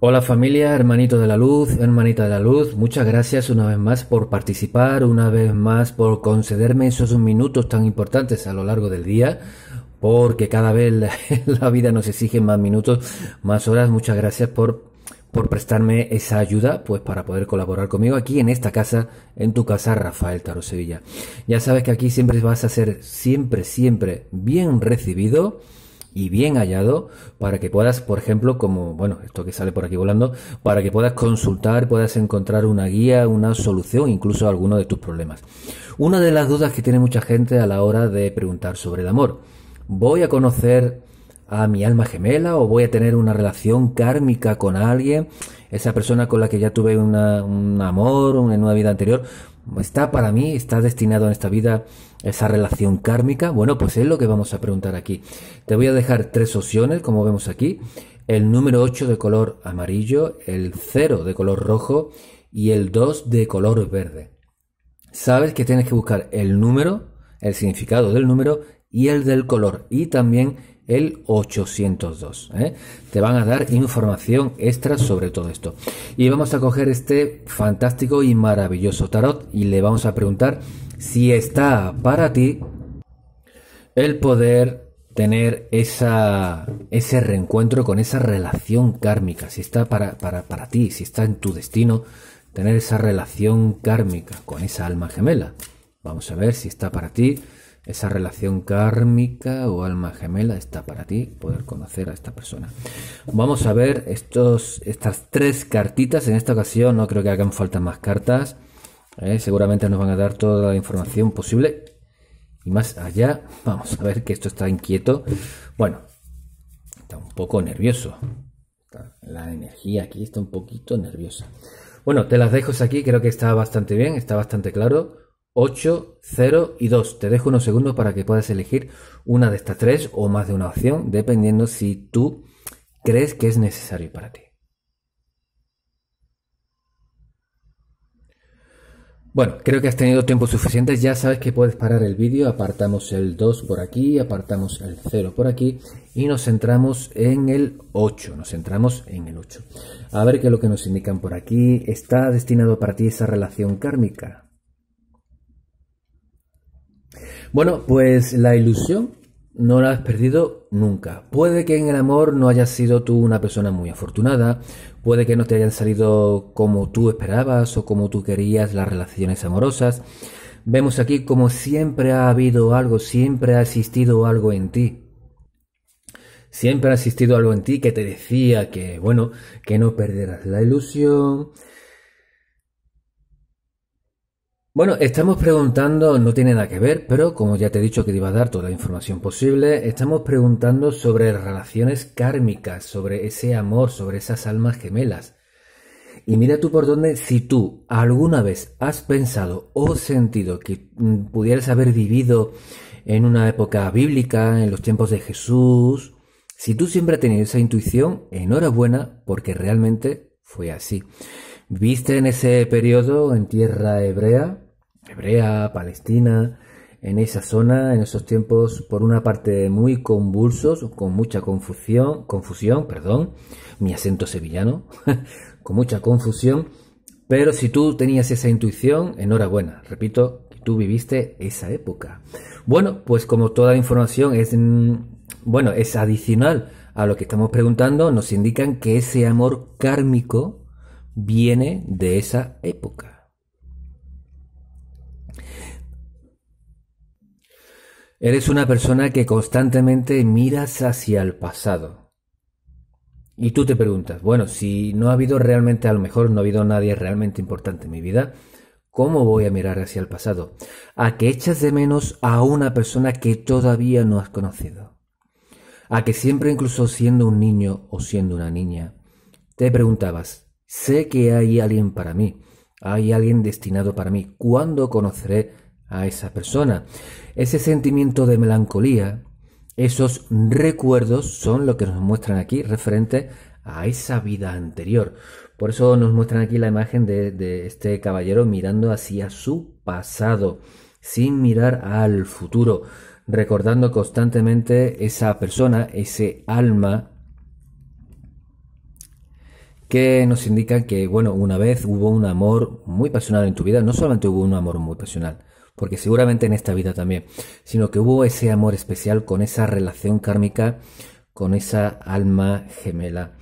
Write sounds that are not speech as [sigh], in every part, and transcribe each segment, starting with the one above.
Hola familia, hermanito de la luz, hermanita de la luz, muchas gracias una vez más por participar, una vez más por concederme esos minutos tan importantes a lo largo del día, porque cada vez [laughs] la, vida nos exige más minutos, más horas, muchas gracias por, por prestarme esa ayuda, pues para poder colaborar conmigo aquí en esta casa, en tu casa Rafael Taro Sevilla. Ya sabes que aquí siempre vas a ser siempre, siempre bien recibido y bien hallado para que puedas, por ejemplo, como, bueno, esto que sale por aquí volando, para que puedas consultar, puedas encontrar una guía, una solución, incluso alguno de tus problemas. Una de las dudas que tiene mucha gente a la hora de preguntar sobre el amor, ¿voy a conocer a mi alma gemela o voy a tener una relación kármica con alguien? Esa persona con la que ya tuve un amor en una vida anterior, ¿está para mí, está destinado en esta vida esa relación kármica? Bueno, pues es lo que vamos a preguntar aquí. Te voy a dejar tres opciones, como vemos aquí. El número 8 de color amarillo, el 0 de color rojo y el 2 de color verde. Sabes que tienes que buscar el número, el significado del número y el del color y también el 802. ¿eh? Te van a dar información extra sobre todo esto. Y vamos a coger este fantástico y maravilloso tarot y le vamos a preguntar si está para ti, el poder tener esa, ese reencuentro con esa relación kármica, si está para, para, para ti, si está en tu destino, tener esa relación kármica con esa alma gemela. Vamos a ver si está para ti, esa relación kármica o alma gemela está para ti, poder conocer a esta persona. Vamos a ver estos, estas tres cartitas, en esta ocasión no creo que hagan falta más cartas. ¿Eh? seguramente nos van a dar toda la información posible. Y más allá, vamos a ver que esto está inquieto. Bueno, está un poco nervioso. La energía aquí está un poquito nerviosa. Bueno, te las dejo aquí, creo que está bastante bien, está bastante claro. 8, 0 y 2. Te dejo unos segundos para que puedas elegir una de estas tres o más de una opción, dependiendo si tú crees que es necesario para ti. Bueno, creo que has tenido tiempo suficiente. Ya sabes que puedes parar el vídeo. Apartamos el 2 por aquí, apartamos el 0 por aquí y nos centramos en el 8. Nos centramos en el 8. A ver qué es lo que nos indican por aquí. Está destinado para ti esa relación kármica. Bueno, pues la ilusión no la has perdido nunca. Puede que en el amor no hayas sido tú una persona muy afortunada, puede que no te hayan salido como tú esperabas o como tú querías las relaciones amorosas. Vemos aquí como siempre ha habido algo, siempre ha existido algo en ti. Siempre ha existido algo en ti que te decía que, bueno, que no perderás la ilusión, bueno, estamos preguntando, no tiene nada que ver, pero como ya te he dicho que te iba a dar toda la información posible, estamos preguntando sobre relaciones kármicas, sobre ese amor, sobre esas almas gemelas. Y mira tú por dónde, si tú alguna vez has pensado o sentido que mm, pudieras haber vivido en una época bíblica, en los tiempos de Jesús, si tú siempre has tenido esa intuición, enhorabuena, porque realmente fue así. Viste en ese periodo en tierra hebrea hebrea, palestina, en esa zona, en esos tiempos, por una parte muy convulsos, con mucha confusión, confusión, perdón, mi acento sevillano, [laughs] con mucha confusión, pero si tú tenías esa intuición, enhorabuena, repito, tú viviste esa época. Bueno, pues como toda información es, mm, bueno, es adicional a lo que estamos preguntando, nos indican que ese amor kármico viene de esa época. Eres una persona que constantemente miras hacia el pasado. Y tú te preguntas, bueno, si no ha habido realmente, a lo mejor no ha habido nadie realmente importante en mi vida, ¿cómo voy a mirar hacia el pasado? A que echas de menos a una persona que todavía no has conocido. A que siempre, incluso siendo un niño o siendo una niña, te preguntabas, sé que hay alguien para mí, hay alguien destinado para mí, ¿cuándo conoceré a esa persona. Ese sentimiento de melancolía, esos recuerdos son lo que nos muestran aquí referente a esa vida anterior. Por eso nos muestran aquí la imagen de, este caballero mirando hacia su pasado, sin mirar al futuro, recordando constantemente esa persona, ese alma que nos indica que, bueno, una vez hubo un amor muy pasional en tu vida, no solamente hubo un amor muy pasional, porque seguramente en esta vida también, sino que hubo ese amor especial con esa relación kármica, con esa alma gemela.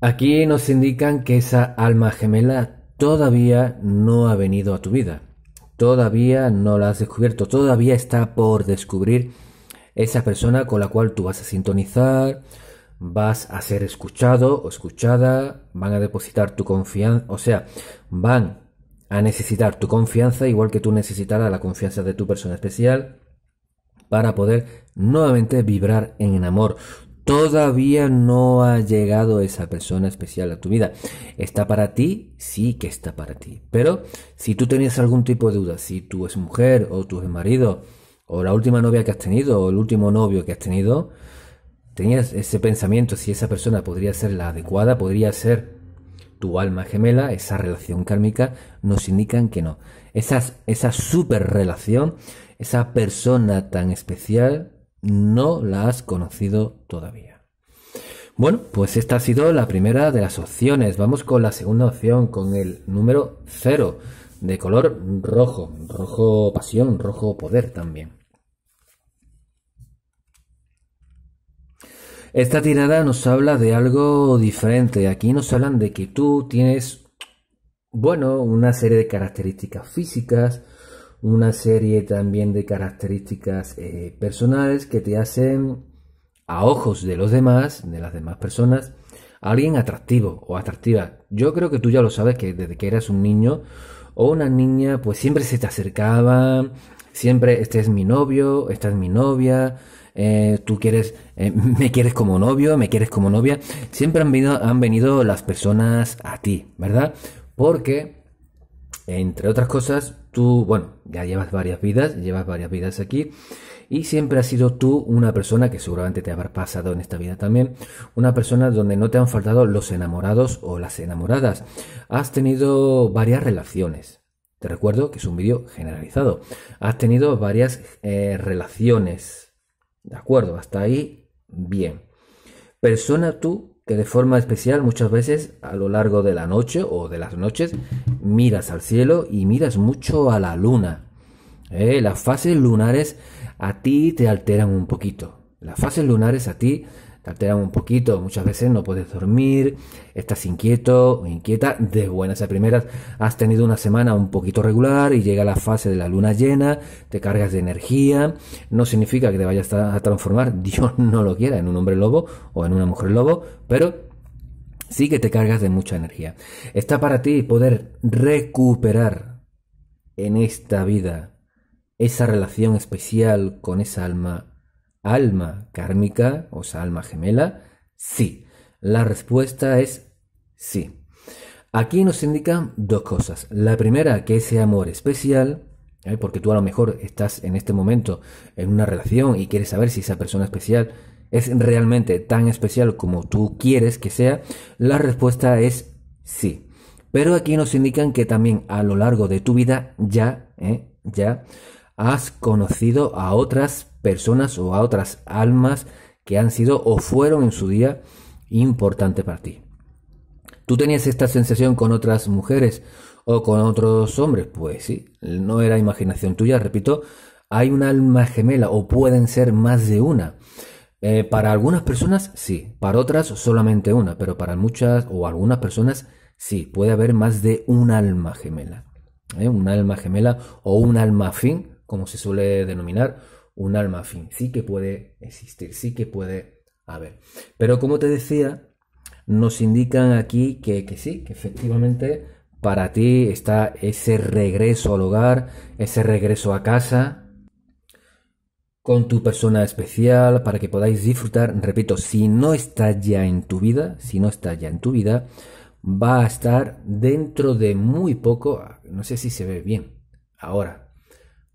Aquí nos indican que esa alma gemela todavía no ha venido a tu vida, todavía no la has descubierto, todavía está por descubrir esa persona con la cual tú vas a sintonizar, vas a ser escuchado o escuchada, van a depositar tu confianza, o sea, van a necesitar tu confianza igual que tú necesitarás la confianza de tu persona especial para poder nuevamente vibrar en amor. Todavía no ha llegado esa persona especial a tu vida. ¿Está para ti? Sí que está para ti. Pero si tú tenías algún tipo de duda, si tú es mujer o tu es marido o la última novia que has tenido o el último novio que has tenido, tenías ese pensamiento si esa persona podría ser la adecuada, podría ser tu alma gemela, esa relación kármica, nos indican que no. Esas, esa super relación, esa persona tan especial, no la has conocido todavía. Bueno, pues esta ha sido la primera de las opciones. Vamos con la segunda opción, con el número 0, de color rojo, rojo pasión, rojo poder también. Esta tirada nos habla de algo diferente. Aquí nos hablan de que tú tienes, bueno, una serie de características físicas, una serie también de características eh, personales que te hacen, a ojos de los demás, de las demás personas, alguien atractivo o atractiva. Yo creo que tú ya lo sabes que desde que eras un niño o una niña, pues siempre se te acercaba siempre este es mi novio, esta es mi novia, eh, tú quieres, eh, [laughs] me quieres como novio, me quieres como novia, siempre han venido, han venido las personas a ti, ¿verdad? Porque, entre otras cosas, tú, bueno, ya llevas varias vidas, llevas varias vidas aquí, y siempre has sido tú una persona que seguramente te habrá pasado en esta vida también, una persona donde no te han faltado los enamorados o las enamoradas. Has tenido varias relaciones. Te recuerdo que es un vídeo generalizado. Has tenido varias eh, relaciones ¿De acuerdo? Hasta ahí, bien. Persona tú que de forma especial muchas veces a lo largo de la noche o de las noches miras al cielo y miras mucho a la luna. ¿eh? Las fases lunares a ti te alteran un poquito. Las fases lunares a ti te un poquito, muchas veces no puedes dormir, estás inquieto inquieta, de buenas a primeras has tenido una semana un poquito regular y llega la fase de la luna llena, te cargas de energía, no significa que te vayas a transformar, [laughs] Dios no lo quiera, en un hombre lobo o en una mujer lobo, pero sí que te cargas de mucha energía. Está para ti poder recuperar en esta vida esa relación especial con esa alma alma kármica, o sea, alma gemela? Sí. La respuesta es sí. Aquí nos indican dos cosas. La primera, que ese amor especial, ¿eh? porque tú a lo mejor estás en este momento en una relación y quieres saber si esa persona especial es realmente tan especial como tú quieres que sea, la respuesta es sí. Pero aquí nos indican que también a lo largo de tu vida ya, ¿eh? ya has conocido a otras personas o a otras almas que han sido o fueron en su día importantes para ti. ¿Tú tenías esta sensación con otras mujeres o con otros hombres? Pues sí, no era imaginación tuya, repito, hay una alma gemela o pueden ser más de una. Eh, para algunas personas sí, para otras solamente una, pero para muchas o algunas personas sí, puede haber más de un alma gemela. una ¿eh? Un alma gemela o un alma fin, como se suele denominar, un alma fin, sí que puede existir, sí que puede haber. Pero como te decía, nos indican aquí que, que sí, que efectivamente para ti está ese regreso al hogar, ese regreso a casa, con tu persona especial para que podáis disfrutar. Repito, si no está ya en tu vida, si no está ya en tu vida, va a estar dentro de muy poco, no sé si se ve bien ahora,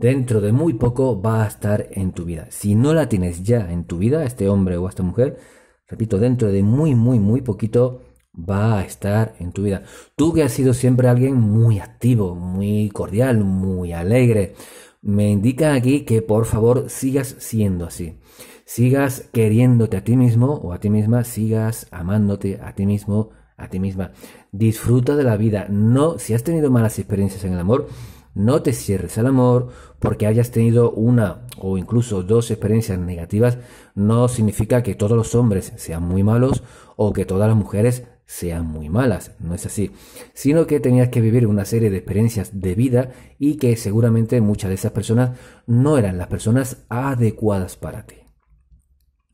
dentro de muy poco va a estar en tu vida. Si no la tienes ya en tu vida, este hombre o esta mujer, repito, dentro de muy, muy, muy poquito va a estar en tu vida. Tú que has sido siempre alguien muy activo, muy cordial, muy alegre, me indica aquí que por favor sigas siendo así. Sigas queriéndote a ti mismo o a ti misma, sigas amándote a ti mismo, a ti misma. Disfruta de la vida. No, si has tenido malas experiencias en el amor, no te cierres al amor porque hayas tenido una o incluso dos experiencias negativas. No significa que todos los hombres sean muy malos o que todas las mujeres sean muy malas, no es así, sino que tenías que vivir una serie de experiencias de vida y que seguramente muchas de esas personas no eran las personas adecuadas para ti.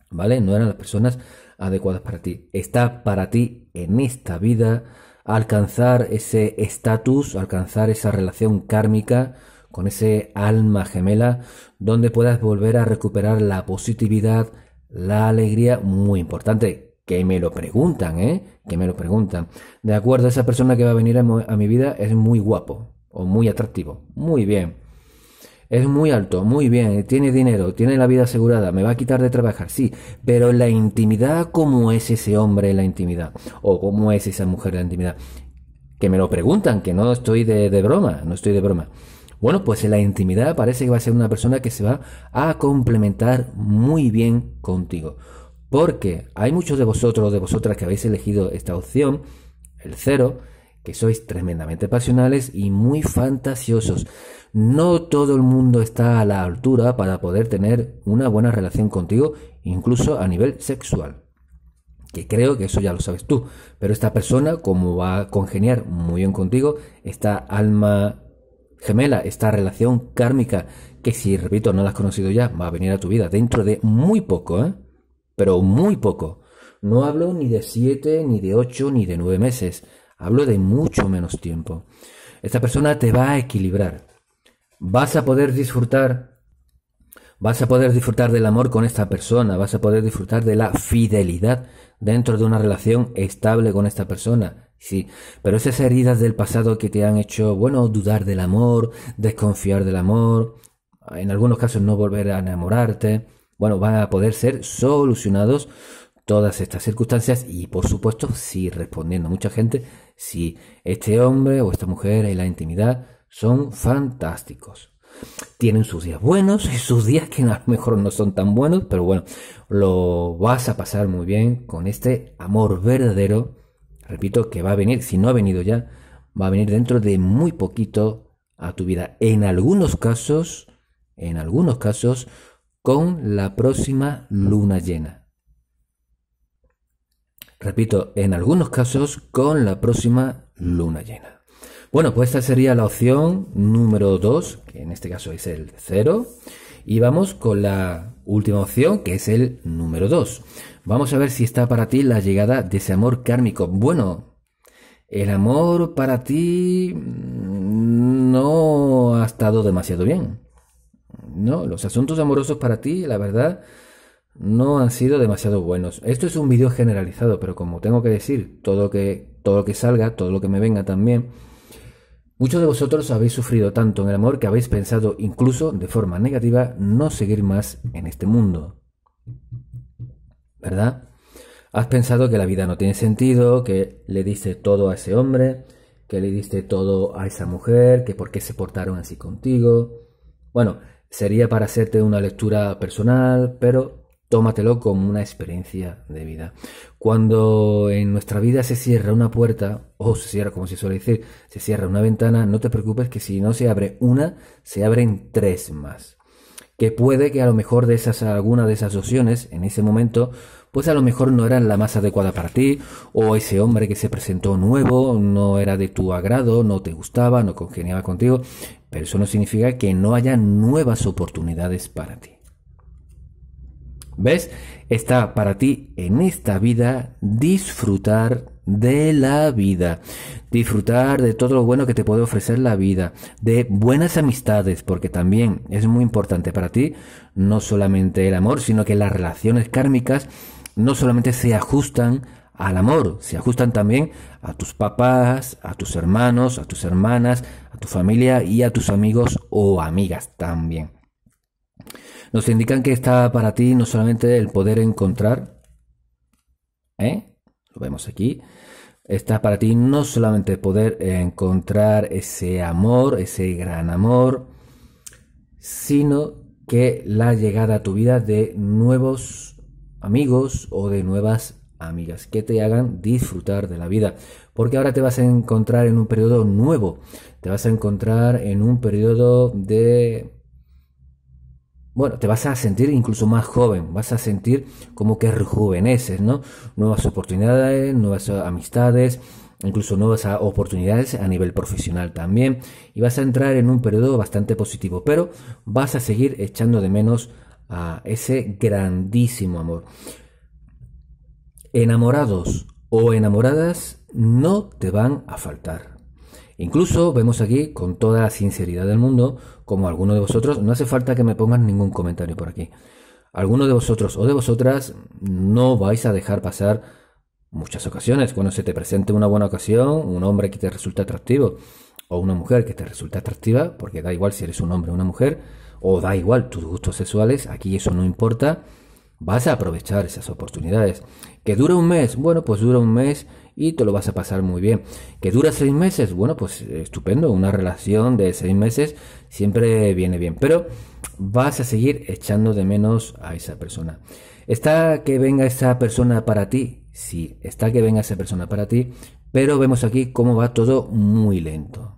¿Vale? No eran las personas adecuadas para ti. Está para ti en esta vida alcanzar ese estatus, alcanzar esa relación kármica con ese alma gemela, donde puedas volver a recuperar la positividad, la alegría, muy importante, que me lo preguntan, ¿eh? Que me lo preguntan. De acuerdo, esa persona que va a venir a, mi vida es muy guapo o muy atractivo. Muy bien es muy alto, muy bien, eh, tiene dinero, tiene la vida asegurada, me va a quitar de trabajar, sí, pero la intimidad, ¿cómo es ese hombre en la intimidad? ¿O cómo es esa mujer en la intimidad? Que me lo preguntan, que no estoy de, broma, no estoy de broma. Bueno, pues en la intimidad parece que va a ser una persona que se va a complementar muy bien contigo. Porque hay muchos de vosotros, de vosotras que habéis elegido esta opción, el cero, que sois tremendamente pasionales y muy fantasiosos. No todo el mundo está a la altura para poder tener una buena relación contigo, incluso a nivel sexual. Que creo que eso ya lo sabes tú. Pero esta persona, como va a congeniar muy bien contigo, esta alma gemela, esta relación kármica, que si, repito, no la has conocido ya, va a venir a tu vida dentro de muy poco, ¿eh? Pero muy poco. No hablo ni de 7, ni de 8, ni de 9 meses Hablo de mucho menos tiempo. Esta persona te va a equilibrar. Vas a poder disfrutar. Vas a poder disfrutar del amor con esta persona, vas a poder disfrutar de la fidelidad dentro de una relación estable con esta persona. Sí, pero esas heridas del pasado que te han hecho, bueno, dudar del amor, desconfiar del amor, en algunos casos no volver a enamorarte, bueno, van a poder ser solucionados todas estas circunstancias y por supuesto sí respondiendo a mucha gente si este hombre o esta mujer y la intimidad son fantásticos. Tienen sus días buenos y sus días que a lo mejor no son tan buenos, pero bueno, lo vas a pasar muy bien con este amor verdadero, repito, que va a venir, si no ha venido ya, va a venir dentro de muy poquito a tu vida. En algunos casos, en algunos casos, con la próxima luna llena. Repito, en algunos casos con la próxima luna llena. Bueno, pues esta sería la opción número 2, que en este caso es el 0. Y vamos con la última opción, que es el número 2. Vamos a ver si está para ti la llegada de ese amor kármico. Bueno, el amor para ti mm, no ha estado demasiado bien. No, los asuntos amorosos para ti, la verdad, no han sido demasiado buenos. Esto es un vídeo generalizado, pero como tengo que decir todo lo que, todo que salga, todo lo que me venga también, muchos de vosotros habéis sufrido tanto en el amor que habéis pensado incluso de forma negativa no seguir más en este mundo. ¿Verdad? Has pensado que la vida no tiene sentido, que le diste todo a ese hombre, que le diste todo a esa mujer, que por qué se portaron así contigo. Bueno, sería para hacerte una lectura personal, pero Tómatelo como una experiencia de vida. Cuando en nuestra vida se cierra una puerta, o se cierra, como se suele decir, se cierra una ventana, no te preocupes que si no se abre una, se abren tres más. Que puede que a lo mejor de esas, alguna de esas opciones, en ese momento, pues a lo mejor no eran la más adecuada para ti, o ese hombre que se presentó nuevo no era de tu agrado, no te gustaba, no congeniaba contigo, pero eso no significa que no haya nuevas oportunidades para ti. ¿Ves? Está para ti en esta vida disfrutar de la vida, disfrutar de todo lo bueno que te puede ofrecer la vida, de buenas amistades, porque también es muy importante para ti no solamente el amor, sino que las relaciones kármicas no solamente se ajustan al amor, se ajustan también a tus papás, a tus hermanos, a tus hermanas, a tu familia y a tus amigos o amigas también. Nos indican que está para ti no solamente el poder encontrar, ¿eh? lo vemos aquí, está para ti no solamente el poder encontrar ese amor, ese gran amor, sino que la llegada a tu vida de nuevos amigos o de nuevas amigas que te hagan disfrutar de la vida. Porque ahora te vas a encontrar en un periodo nuevo, te vas a encontrar en un periodo de bueno, te vas a sentir incluso más joven, vas a sentir como que rejuveneces, ¿no? Nuevas oportunidades, nuevas eh, amistades, incluso nuevas ah, oportunidades a nivel profesional también, y vas a entrar en un periodo bastante positivo, pero vas a seguir echando de menos a ese grandísimo amor. Enamorados o enamoradas no te van a faltar. Incluso vemos aquí, con toda la sinceridad del mundo, como alguno de vosotros, no hace falta que me pongan ningún comentario por aquí. Alguno de vosotros o de vosotras no vais a dejar pasar muchas ocasiones. Cuando se te presente una buena ocasión, un hombre que te resulta atractivo o una mujer que te resulta atractiva, porque da igual si eres un hombre o una mujer, o da igual tus gustos sexuales, aquí eso no importa, vas a aprovechar esas oportunidades. ¿Que dura un mes? Bueno, pues dura un mes y te lo vas a pasar muy bien. ¿Que dura seis meses? Bueno, pues estupendo, una relación de seis meses siempre viene bien, pero vas a seguir echando de menos a esa persona. ¿Está que venga esa persona para ti? Sí, está que venga esa persona para ti, pero vemos aquí cómo va todo muy lento.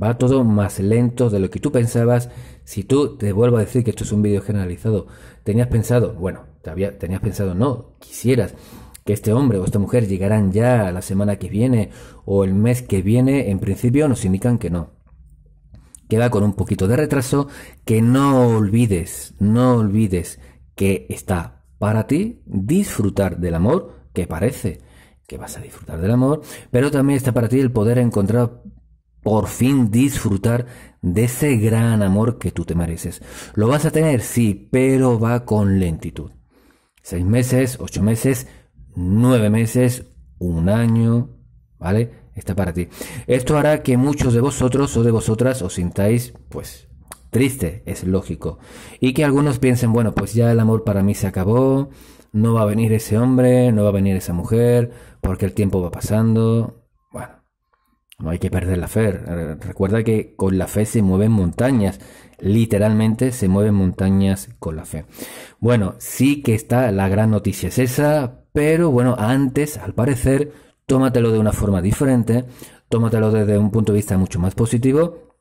Va todo más lento de lo que tú pensabas. Si tú, te vuelvo a decir que esto es un vídeo generalizado, tenías pensado, bueno, te había, tenías pensado, no, quisieras que este hombre o esta mujer llegarán ya la semana que viene o el mes que viene, en principio nos indican que no. Queda con un poquito de retraso, que no olvides, no olvides que está para ti disfrutar del amor que parece que vas a disfrutar del amor, pero también está para ti el poder encontrar por fin disfrutar de ese gran amor que tú te mereces. Lo vas a tener, sí, pero va con lentitud. Seis meses, ocho meses, nueve meses, un año, ¿vale? Está para ti. Esto hará que muchos de vosotros o de vosotras os sintáis, pues, triste, es lógico. Y que algunos piensen, bueno, pues ya el amor para mí se acabó, no va a venir ese hombre, no va a venir esa mujer, porque el tiempo va pasando. Bueno, no hay que perder la fe. Recuerda que con la fe se mueven montañas, literalmente se mueven montañas con la fe. Bueno, sí que está la gran noticia es esa, pero bueno, antes, al parecer, tómatelo de una forma diferente, tómatelo desde un punto de vista mucho más positivo.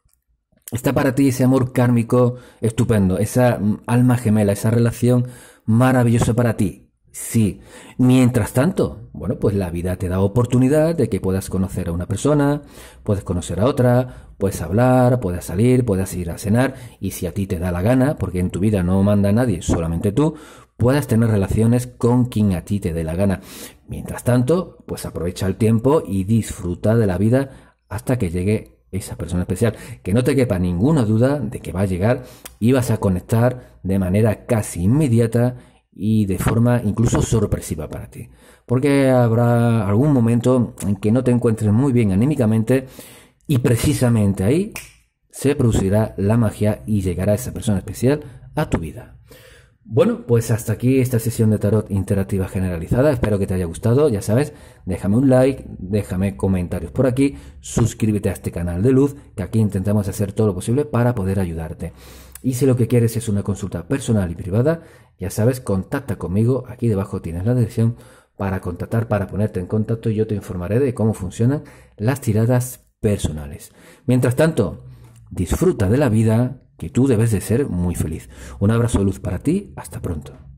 Está para ti ese amor kármico estupendo, esa mm, alma gemela, esa relación maravillosa para ti. Sí. Mientras tanto, bueno, pues la vida te da oportunidad de que puedas conocer a una persona, puedes conocer a otra, puedes hablar, puedes salir, puedes ir a cenar, y si a ti te da la gana, porque en tu vida no manda nadie, solamente tú, puedas tener relaciones con quien a ti te dé la gana. Mientras tanto, pues aprovecha el tiempo y disfruta de la vida hasta que llegue esa persona especial. Que no te quepa ninguna duda de que va a llegar y vas a conectar de manera casi inmediata y de forma incluso sorpresiva para ti. Porque habrá algún momento en que no te encuentres muy bien anímicamente y precisamente ahí se producirá la magia y llegará esa persona especial a tu vida. Bueno, pues hasta aquí esta sesión de tarot interactiva generalizada. Espero que te haya gustado. Ya sabes, déjame un like, déjame comentarios por aquí, suscríbete a este canal de luz, que aquí intentamos hacer todo lo posible para poder ayudarte. Y si lo que quieres es una consulta personal y privada, ya sabes, contacta conmigo. Aquí debajo tienes la dirección para contactar, para ponerte en contacto y yo te informaré de cómo funcionan las tiradas personales. Mientras tanto, disfruta de la vida y tú debes de ser muy feliz. Un abrazo de luz para ti, hasta pronto.